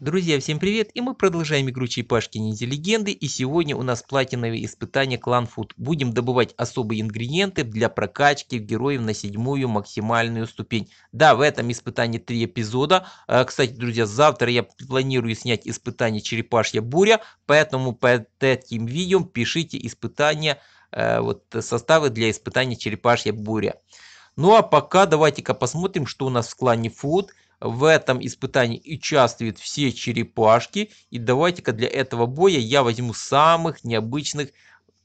Друзья, всем привет! И мы продолжаем игру Черепашки Ниндзя Легенды. И сегодня у нас платиновые испытания Клан Фуд. Будем добывать особые ингредиенты для прокачки героев на седьмую максимальную ступень. Да, в этом испытании три эпизода. А, кстати, друзья, завтра я планирую снять испытание Черепашья Буря. Поэтому под этим видео пишите испытания, э, вот составы для испытания Черепашья Буря. Ну а пока давайте-ка посмотрим, что у нас в клане Фуд. В этом испытании участвуют все черепашки. И давайте-ка для этого боя я возьму самых необычных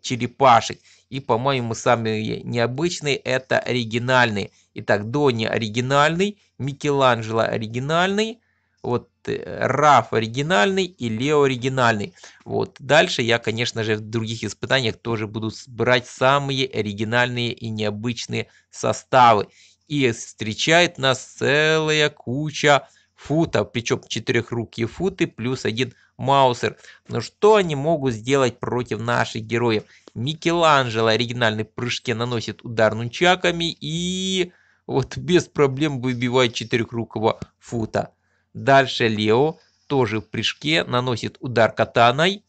черепашек. И, по-моему, самые необычные это оригинальные. Итак, Донни оригинальный, Микеланджело оригинальный, вот э, Раф оригинальный и Лео оригинальный. Вот. Дальше я, конечно же, в других испытаниях тоже буду брать самые оригинальные и необычные составы и встречает нас целая куча футов, причем четырехрукие футы плюс один маусер. Но что они могут сделать против наших героев? Микеланджело оригинальный прыжке наносит удар нунчаками и вот без проблем выбивает четырехрукого фута. Дальше Лео тоже в прыжке наносит удар катаной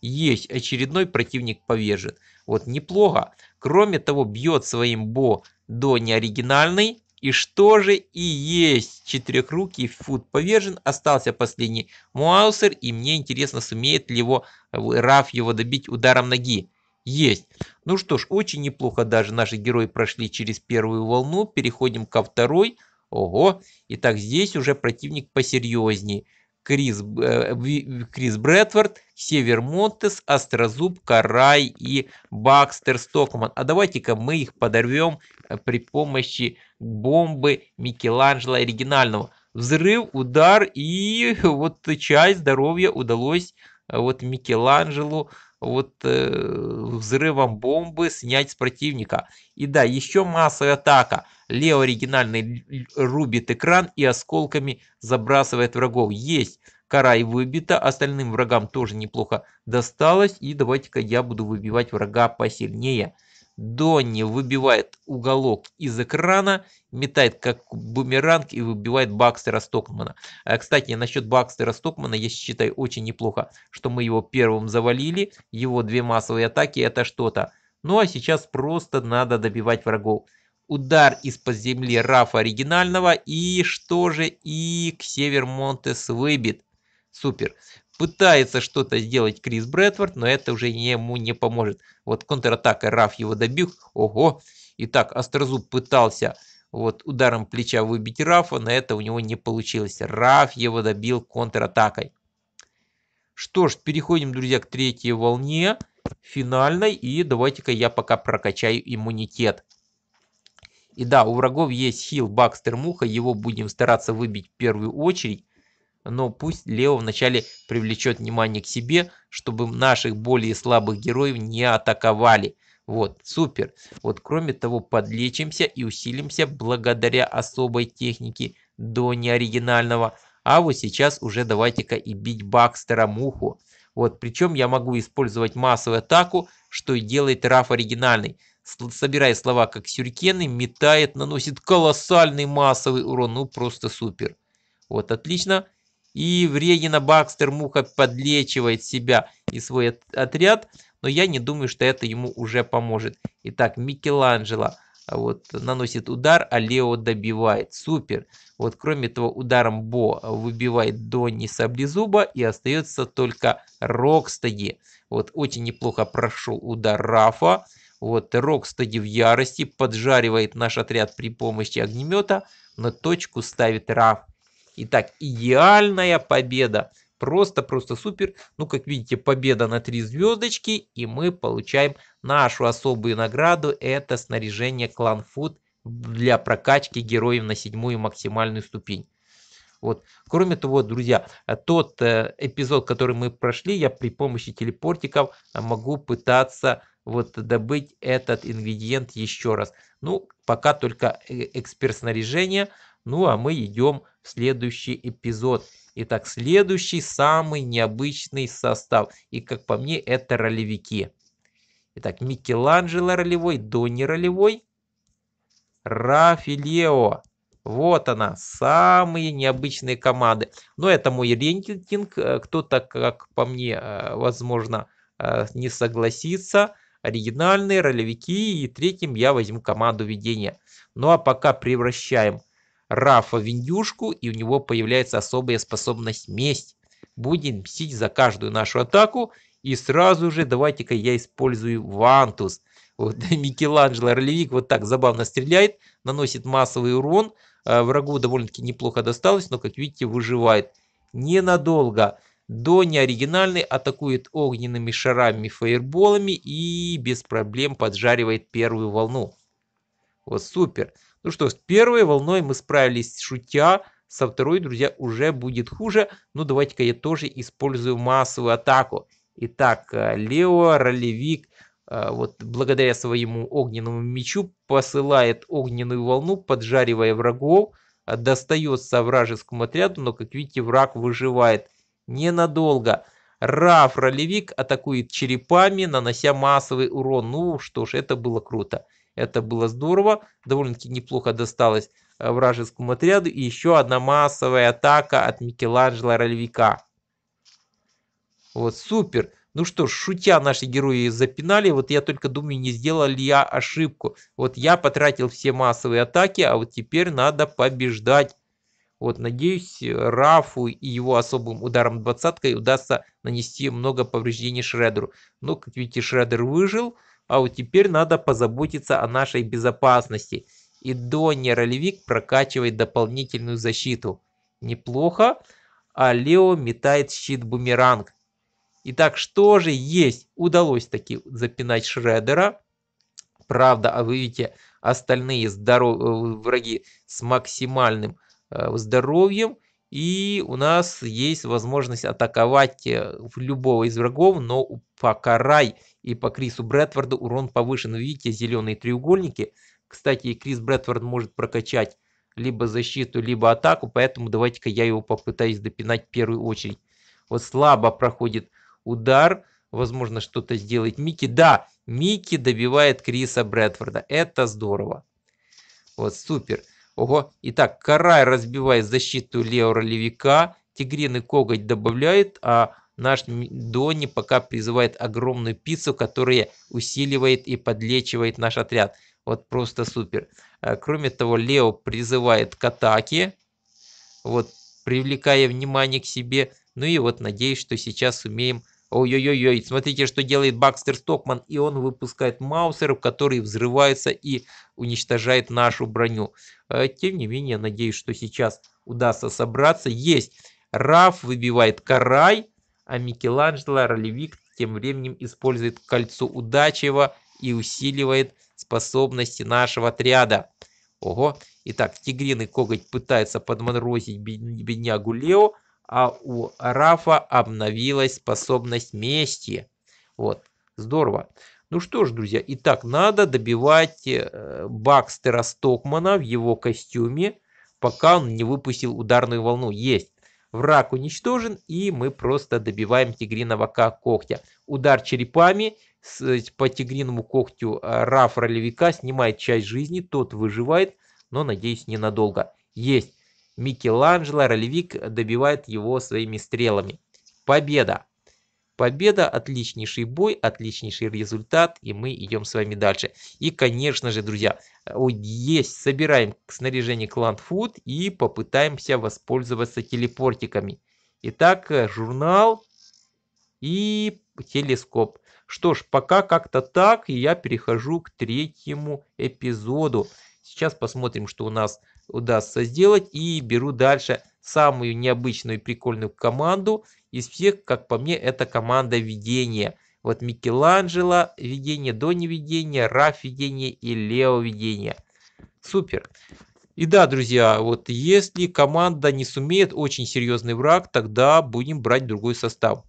есть очередной противник повержен. Вот неплохо. Кроме того, бьет своим Бо до неоригинальный. И что же и есть четырехрукий фут повержен. Остался последний Муаусер. И мне интересно, сумеет ли его э, Раф его добить ударом ноги. Есть. Ну что ж, очень неплохо даже наши герои прошли через первую волну. Переходим ко второй. Ого. Итак, здесь уже противник посерьезнее. Крис, э, Крис Брэдфорд, Север Монтес, Острозуб, Карай и Бакстер Стокман. А давайте-ка мы их подорвем э, при помощи бомбы Микеланджело оригинального. Взрыв, удар и вот часть здоровья удалось э, вот Микеланджелу вот э, взрывом бомбы снять с противника. И да, еще массовая атака – Лео оригинальный рубит экран и осколками забрасывает врагов. Есть. Карай выбита, остальным врагам тоже неплохо досталось. И давайте-ка я буду выбивать врага посильнее. Донни выбивает уголок из экрана, метает как бумеранг и выбивает Бакстера Стокмана. А, кстати, насчет Бакстера Стокмана я считаю очень неплохо, что мы его первым завалили. Его две массовые атаки это что-то. Ну а сейчас просто надо добивать врагов удар из-под земли Рафа оригинального и что же и Ксевер Монтес выбит. Супер. Пытается что-то сделать Крис Брэдфорд, но это уже ему не поможет. Вот контратака Раф его добил. Ого. Итак, Острозуб пытался вот ударом плеча выбить Рафа, но это у него не получилось. Раф его добил контратакой. Что ж, переходим, друзья, к третьей волне, финальной. И давайте-ка я пока прокачаю иммунитет. И да, у врагов есть хил Бакстер Муха, его будем стараться выбить в первую очередь. Но пусть Лео вначале привлечет внимание к себе, чтобы наших более слабых героев не атаковали. Вот, супер. Вот кроме того, подлечимся и усилимся благодаря особой технике до неоригинального. А вот сейчас уже давайте-ка и бить Бакстера Муху. Вот, причем я могу использовать массовую атаку, что и делает Раф оригинальный собирая слова как сюрикены, метает, наносит колоссальный массовый урон. Ну, просто супер. Вот, отлично. И Вредина Бакстер Муха подлечивает себя и свой отряд, но я не думаю, что это ему уже поможет. Итак, Микеланджело а вот, наносит удар, а Лео добивает. Супер. Вот, кроме того, ударом Бо выбивает Донни Саблезуба и остается только Рокстеди. Вот, очень неплохо прошел удар Рафа. Вот, Рок Рокстеди в ярости поджаривает наш отряд при помощи огнемета, но точку ставит Раф. Итак, идеальная победа. Просто-просто супер. Ну, как видите, победа на 3 звездочки. И мы получаем нашу особую награду. Это снаряжение клан Фуд для прокачки героев на седьмую максимальную ступень. Вот. Кроме того, друзья, тот э, эпизод, который мы прошли, я при помощи телепортиков э, могу пытаться вот добыть этот ингредиент еще раз. Ну, пока только э, эксперт снаряжения. Ну, а мы идем в следующий эпизод. Итак, следующий самый необычный состав. И, как по мне, это ролевики. Итак, Микеланджело ролевой, Донни ролевой, Рафилео. Вот она, самые необычные команды. Но ну, это мой рейтинг, э, кто-то, как по мне, э, возможно, не согласится оригинальные ролевики. И третьим я возьму команду ведения. Ну а пока превращаем Рафа в индюшку, и у него появляется особая способность месть. Будем мстить за каждую нашу атаку. И сразу же давайте-ка я использую Вантус. Вот Микеланджело ролевик вот так забавно стреляет, наносит массовый урон. Э, врагу довольно-таки неплохо досталось, но, как видите, выживает ненадолго до оригинальный атакует огненными шарами, фаерболами и без проблем поджаривает первую волну. Вот супер. Ну что ж, с первой волной мы справились шутя, со второй, друзья, уже будет хуже. Ну давайте-ка я тоже использую массовую атаку. Итак, э, Лео, ролевик, э, вот благодаря своему огненному мечу посылает огненную волну, поджаривая врагов, э, достается вражескому отряду, но, как видите, враг выживает ненадолго. Раф ролевик атакует черепами, нанося массовый урон. Ну что ж, это было круто. Это было здорово. Довольно-таки неплохо досталось э, вражескому отряду. И еще одна массовая атака от Микеланджело ролевика. Вот супер. Ну что ж, шутя наши герои запинали, вот я только думаю, не сделал ли я ошибку. Вот я потратил все массовые атаки, а вот теперь надо побеждать. Вот, надеюсь, Рафу и его особым ударом двадцаткой удастся нанести много повреждений Шредеру. Но, ну, как видите, Шредер выжил, а вот теперь надо позаботиться о нашей безопасности. И Донни ролевик прокачивает дополнительную защиту. Неплохо, а Лео метает щит-бумеранг. Итак, что же есть? Удалось таки запинать Шредера. Правда, а вы видите, остальные здоров... Э, враги с максимальным Э, здоровьем. И у нас есть возможность атаковать э, любого из врагов, но покарай и по Крису Брэдфорду урон повышен. Видите, зеленые треугольники. Кстати, Крис Брэдфорд может прокачать либо защиту, либо атаку, поэтому давайте-ка я его попытаюсь допинать в первую очередь. Вот слабо проходит удар, возможно, что-то сделает Микки. Да, Микки добивает Криса Брэдфорда, это здорово. Вот, супер. Супер. Ого. Итак, Карай разбивает защиту левого Тигриный коготь добавляет, а наш Донни пока призывает огромную пиццу, которая усиливает и подлечивает наш отряд. Вот просто супер. А, кроме того, Лео призывает к атаке, вот привлекая внимание к себе. Ну и вот надеюсь, что сейчас сумеем Ой-ой-ой, смотрите, что делает Бакстер Стокман, и он выпускает маусеров, который взрывается и уничтожает нашу броню. Э, тем не менее, надеюсь, что сейчас удастся собраться. Есть Раф выбивает Карай, а Микеланджело Ролевик тем временем использует кольцо Удачева и усиливает способности нашего отряда. Ого. Итак, Тигрин и коготь пытаются подморозить беднягу Лео а у Рафа обновилась способность мести. Вот, здорово. Ну что ж, друзья, итак, надо добивать э, Бакстера Стокмана в его костюме, пока он не выпустил ударную волну. Есть. Враг уничтожен, и мы просто добиваем тигриного когтя. Удар черепами по тигриному когтю э, Раф ролевика снимает часть жизни, тот выживает, но, надеюсь, ненадолго. Есть. Микеланджело ролевик добивает его своими стрелами. Победа! Победа, отличнейший бой, отличнейший результат, и мы идем с вами дальше. И, конечно же, друзья, есть, собираем снаряжение клан фуд и попытаемся воспользоваться телепортиками. Итак, э, журнал и телескоп. Что ж, пока как-то так, и я перехожу к третьему эпизоду. Сейчас посмотрим, что у нас удастся сделать. И беру дальше самую необычную и прикольную команду из всех, как по мне, это команда видения. Вот Микеланджело видение, Дони видение, Раф видение и Лео видение. Супер. И да, друзья, вот если команда не сумеет, очень серьезный враг, тогда будем брать другой состав.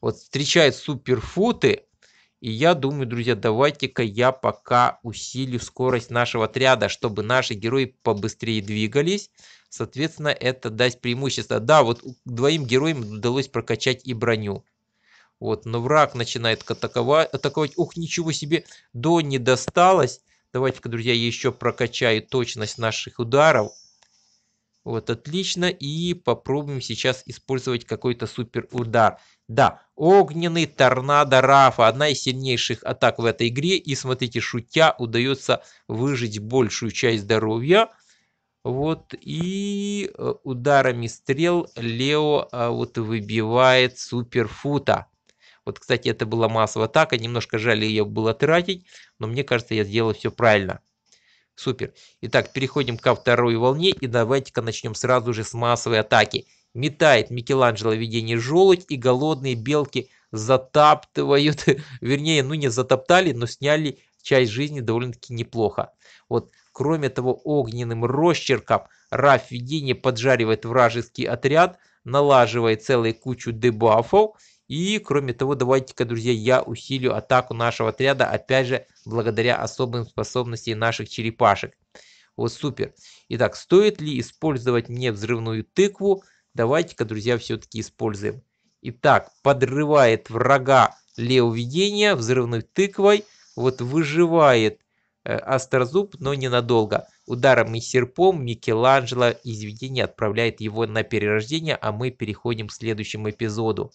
Вот встречает суперфуты, и я думаю, друзья, давайте-ка я пока усилю скорость нашего отряда, чтобы наши герои побыстрее двигались. Соответственно, это даст преимущество. Да, вот двоим героям удалось прокачать и броню. Вот, но враг начинает атаковать. атаковать. Ух, ничего себе, до не досталось. Давайте-ка, друзья, еще прокачаю точность наших ударов. Вот, отлично. И попробуем сейчас использовать какой-то супер удар. Да, Огненный торнадо Рафа, одна из сильнейших атак в этой игре. И смотрите, шутя удается выжить большую часть здоровья. Вот, и э, ударами стрел Лео а, вот выбивает суперфута. Вот, кстати, это была массовая атака, немножко жаль ее было тратить, но мне кажется, я сделал все правильно. Супер. Итак, переходим ко второй волне и давайте-ка начнем сразу же с массовой атаки. Метает Микеланджело видение желудь, и голодные белки затаптывают, вернее, ну не затоптали, но сняли часть жизни довольно-таки неплохо. Вот Кроме того, огненным росчерком Раф Видение поджаривает вражеский отряд, налаживает целую кучу дебафов. И, кроме того, давайте-ка, друзья, я усилю атаку нашего отряда, опять же, благодаря особым способностям наших черепашек. Вот супер. Итак, стоит ли использовать мне взрывную тыкву? Давайте-ка, друзья, все-таки используем. Итак, подрывает врага левоведение взрывной тыквой. Вот выживает э, острозуб, но ненадолго. Ударом и серпом Микеланджело из видения отправляет его на перерождение, а мы переходим к следующему эпизоду.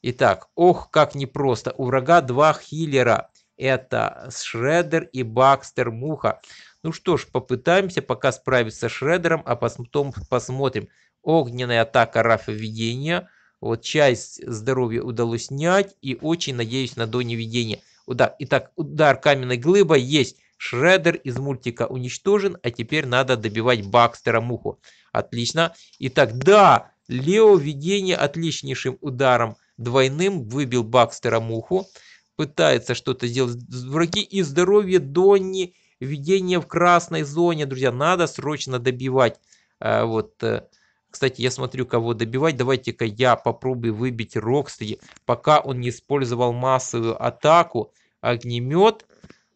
Итак, ох, как непросто. У врага два хиллера. Это Шредер и Бакстер Муха. Ну что ж, попытаемся пока справиться с Шредером, а потом посмотрим. Огненная атака Рафа Видения. Вот часть здоровья удалось снять и очень надеюсь на до Видения. Удар. Итак, удар каменной глыбы есть. Шредер из мультика уничтожен, а теперь надо добивать Бакстера Муху. Отлично. Итак, да, Лео видение отличнейшим ударом двойным выбил Бакстера Муху. Пытается что-то сделать враги и здоровье Донни введение в красной зоне, друзья, надо срочно добивать. Э, вот, э, кстати, я смотрю, кого добивать. Давайте-ка я попробую выбить Рокстеди, пока он не использовал массовую атаку. Огнемет.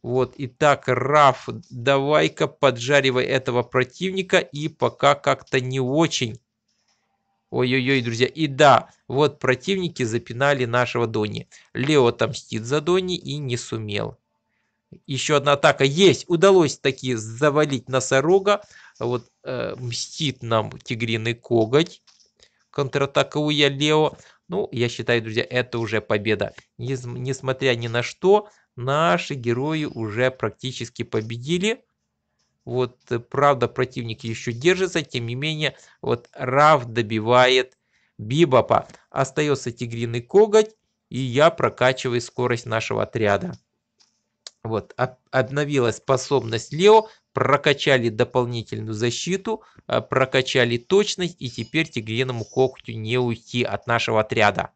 Вот, и так Раф, давай-ка поджаривай этого противника. И пока как-то не очень. Ой-ой-ой, друзья. И да, вот противники запинали нашего Дони. Лео отомстит за Дони и не сумел. Еще одна атака есть. Удалось таки завалить носорога. Вот э, мстит нам тигриный коготь. Контратака я Лео. Ну, я считаю, друзья, это уже победа. Несмотря ни на что, наши герои уже практически победили. Вот, э, правда, противник еще держится, тем не менее, вот Рав добивает Бибопа. Остается тигриный коготь, и я прокачиваю скорость нашего отряда. Вот, обновилась способность Лео, прокачали дополнительную защиту, а, прокачали точность, и теперь тигреному когтю не уйти от нашего отряда.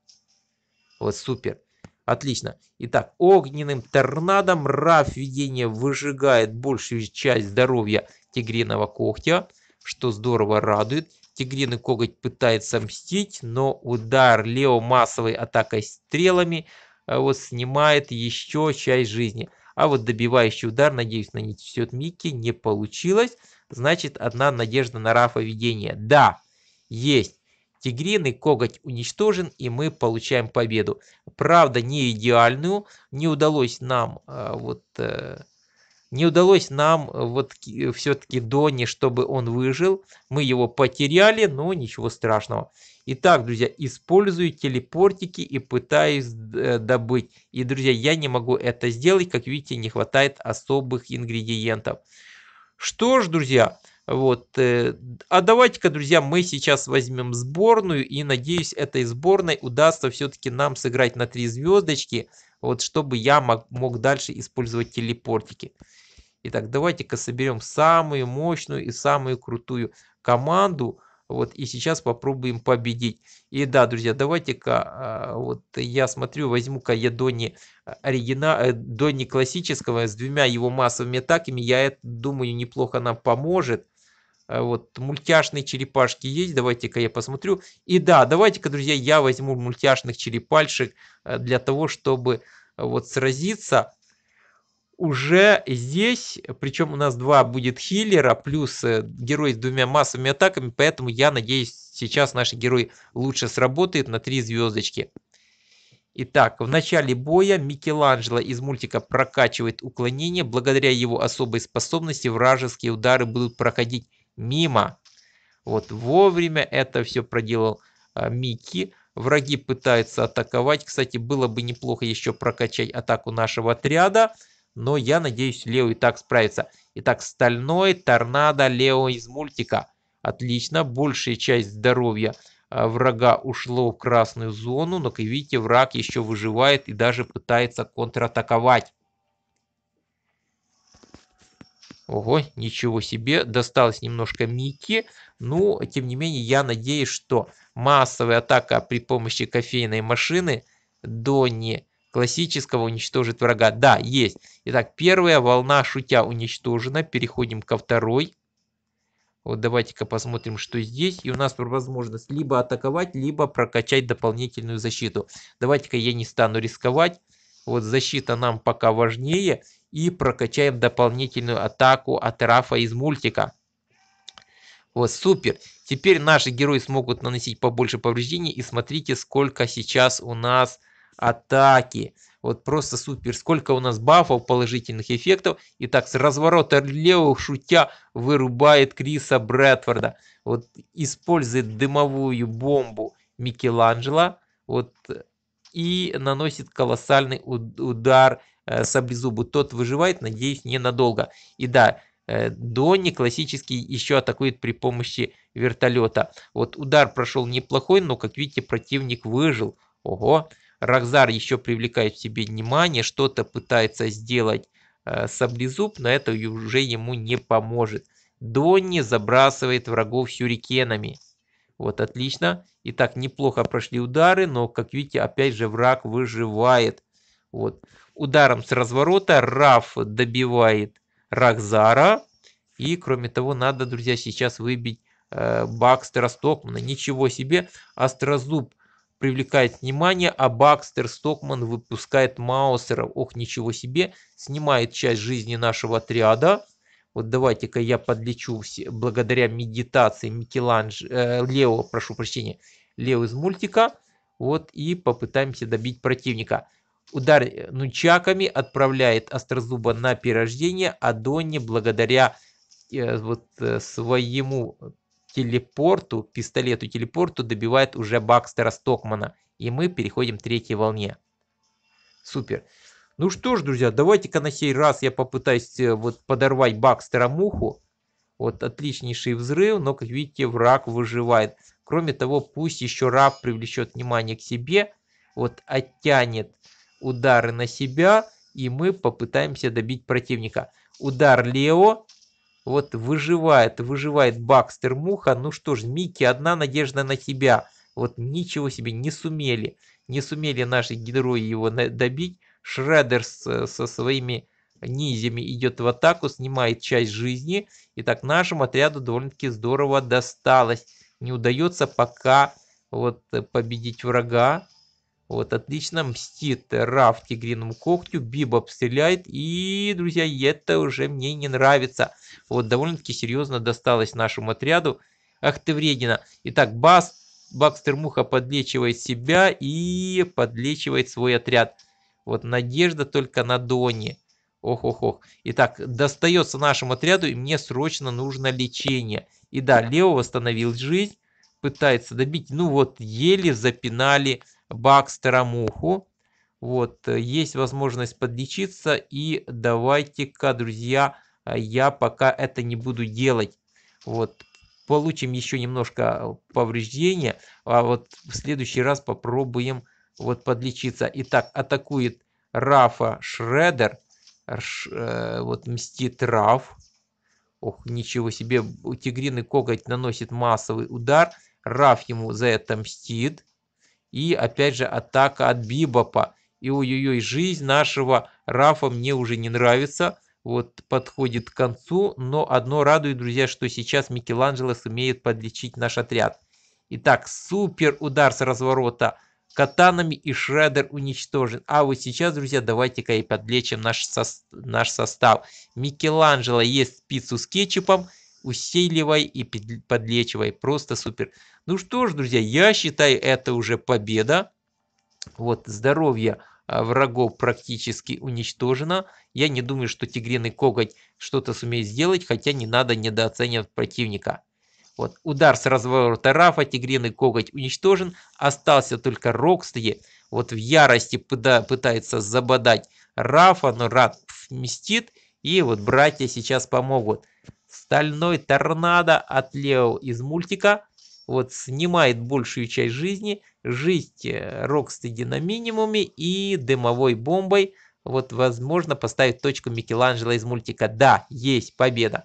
Вот супер. Отлично. Итак, огненным торнадом мрав видение выжигает большую часть здоровья тигриного когтя, что здорово радует. Тигриный коготь пытается мстить, но удар Лео массовой атакой стрелами а, вот снимает еще часть жизни. А вот добивающий удар, надеюсь, нанесет Микки, не получилось. Значит, одна надежда на Рафа ведения. Да, есть. Тигриный коготь уничтожен, и мы получаем победу. Правда, не идеальную. Не удалось нам э, вот... Э, не удалось нам э, вот э, все-таки Донни, чтобы он выжил. Мы его потеряли, но ничего страшного. Итак, друзья, использую телепортики и пытаюсь э, добыть. И, друзья, я не могу это сделать. Как видите, не хватает особых ингредиентов. Что ж, друзья, вот. А давайте-ка, друзья, мы сейчас возьмем сборную. И, надеюсь, этой сборной удастся все-таки нам сыграть на три звездочки. Вот, чтобы я мог, мог дальше использовать телепортики. Итак, давайте-ка соберем самую мощную и самую крутую команду. Вот, и сейчас попробуем победить. И да, друзья, давайте-ка, а, вот я смотрю, возьму-ка я Донни, а, оригина... Э, Донни классического с двумя его массовыми атаками. Я это, думаю, неплохо нам поможет. А вот, мультяшные черепашки есть, давайте-ка я посмотрю. И да, давайте-ка, друзья, я возьму мультяшных черепальшек э, для того, чтобы э, вот сразиться уже здесь, причем у нас два будет хиллера, плюс э, герой с двумя массовыми атаками, поэтому я надеюсь, сейчас наш герой лучше сработает на три звездочки. Итак, в начале боя Микеланджело из мультика прокачивает уклонение. Благодаря его особой способности вражеские удары будут проходить мимо. Вот вовремя это все проделал а, Микки. Враги пытаются атаковать. Кстати, было бы неплохо еще прокачать атаку нашего отряда но я надеюсь, Лео и так справится. Итак, стальной торнадо Лео из мультика. Отлично, большая часть здоровья а, врага ушло в красную зону, но, как видите, враг еще выживает и даже пытается контратаковать. Ого, ничего себе, досталось немножко Микки. Ну, тем не менее, я надеюсь, что массовая атака при помощи кофейной машины Донни классического уничтожить врага. Да, есть. Итак, первая волна шутя уничтожена. Переходим ко второй. Вот давайте-ка посмотрим, что здесь. И у нас возможность либо атаковать, либо прокачать дополнительную защиту. Давайте-ка я не стану рисковать. Вот защита нам пока важнее. И прокачаем дополнительную атаку от Рафа из мультика. Вот, супер. Теперь наши герои смогут наносить побольше повреждений. И смотрите, сколько сейчас у нас атаки. Вот просто супер. Сколько у нас бафов, положительных эффектов. И так с разворота левого шутя вырубает Криса Брэдфорда. Вот использует дымовую бомбу Микеланджело. Вот и наносит колоссальный удар э, саблезубу. Тот выживает, надеюсь, ненадолго. И да, э, Донни классический еще атакует при помощи вертолета. Вот удар прошел неплохой, но, как видите, противник выжил. Ого! Рахзар еще привлекает в себе внимание, что-то пытается сделать э, саблезуб, но это уже ему не поможет. Донни забрасывает врагов сюрикенами. Вот, отлично. Итак, неплохо прошли удары, но, как видите, опять же враг выживает. Вот. Ударом с разворота Раф добивает Рахзара. И, кроме того, надо, друзья, сейчас выбить э, Бакстера Стокмана. Ничего себе! Острозуб привлекает внимание, а Бакстер Стокман выпускает Маусера. Ох, ничего себе. Снимает часть жизни нашего отряда. Вот давайте-ка я подлечу благодаря медитации Микеланж... Э, Лео, прошу прощения, Лео из мультика. Вот и попытаемся добить противника. Удар э, нучаками отправляет Острозуба на перерождение, а Донни благодаря э, вот, э, своему телепорту, пистолету телепорту добивает уже Бакстера Стокмана. И мы переходим к третьей волне. Супер. Ну что ж, друзья, давайте-ка на сей раз я попытаюсь э, вот подорвать Бакстера Муху. Вот отличнейший взрыв, но, как видите, враг выживает. Кроме того, пусть еще раб привлечет внимание к себе, вот оттянет удары на себя, и мы попытаемся добить противника. Удар Лео, вот выживает, выживает Бакстер Муха. Ну что ж, Микки, одна надежда на тебя. Вот ничего себе, не сумели. Не сумели наши герои его добить. Шредер со, со своими низями идет в атаку, снимает часть жизни. И так нашему отряду довольно-таки здорово досталось. Не удается пока вот победить врага. Вот, отлично, мстит Раф тигриному когтю, Биб обстреляет, и, друзья, это уже мне не нравится. Вот, довольно-таки серьезно досталось нашему отряду. Ах ты вредина. Итак, Бас, Бакстер Муха подлечивает себя и подлечивает свой отряд. Вот, надежда только на Доне. Ох-ох-ох. Итак, достается нашему отряду, и мне срочно нужно лечение. И да, Лео восстановил жизнь, пытается добить. Ну вот, еле запинали Бакстера Муху. Вот, э, есть возможность подлечиться. И давайте-ка, друзья, э, я пока это не буду делать. Вот, получим еще немножко э, повреждения. А вот в следующий раз попробуем вот подлечиться. Итак, атакует Рафа Шредер. Ш, э, вот мстит Раф. Ох, ничего себе. Тигриный коготь наносит массовый удар. Раф ему за это мстит. И опять же атака от Бибопа. И ой-ой-ой, жизнь нашего Рафа мне уже не нравится. Вот подходит к концу. Но одно радует, друзья, что сейчас Микеланджело сумеет подлечить наш отряд. Итак, супер удар с разворота катанами и Шредер уничтожен. А вот сейчас, друзья, давайте-ка и подлечим наш, со наш состав. Микеланджело ест пиццу с кетчупом усиливай и подлечивай. Просто супер. Ну что ж, друзья, я считаю, это уже победа. Вот, здоровье а, врагов практически уничтожено. Я не думаю, что тигриный коготь что-то сумеет сделать, хотя не надо недооценивать противника. Вот, удар с разворота Рафа, тигриный коготь уничтожен, остался только Рокстеди. Вот в ярости пытается забодать Рафа, но Раф мстит и вот братья сейчас помогут стальной торнадо от Лео из мультика. Вот снимает большую часть жизни. Жизнь э, Рокстеди на минимуме и дымовой бомбой. Вот возможно поставить точку Микеланджело из мультика. Да, есть победа.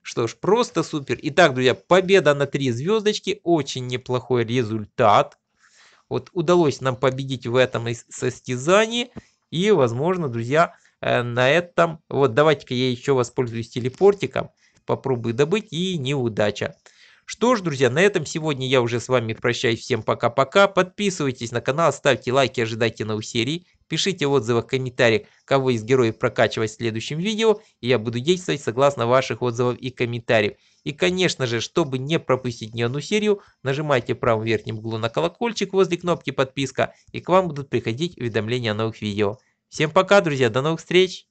Что ж, просто супер. Итак, друзья, победа на 3 звездочки. Очень неплохой результат. Вот удалось нам победить в этом состязании. И, возможно, друзья, э, на этом... Вот давайте-ка я еще воспользуюсь телепортиком попробуй добыть и неудача. Что ж, друзья, на этом сегодня я уже с вами прощаюсь. Всем пока-пока. Подписывайтесь на канал, ставьте лайки, ожидайте новых серий. Пишите отзывы, комментарии, кого из героев прокачивать в следующем видео. И я буду действовать согласно ваших отзывов и комментариев. И, конечно же, чтобы не пропустить ни одну серию, нажимайте в правом верхнем углу на колокольчик возле кнопки подписка. И к вам будут приходить уведомления о новых видео. Всем пока, друзья. До новых встреч.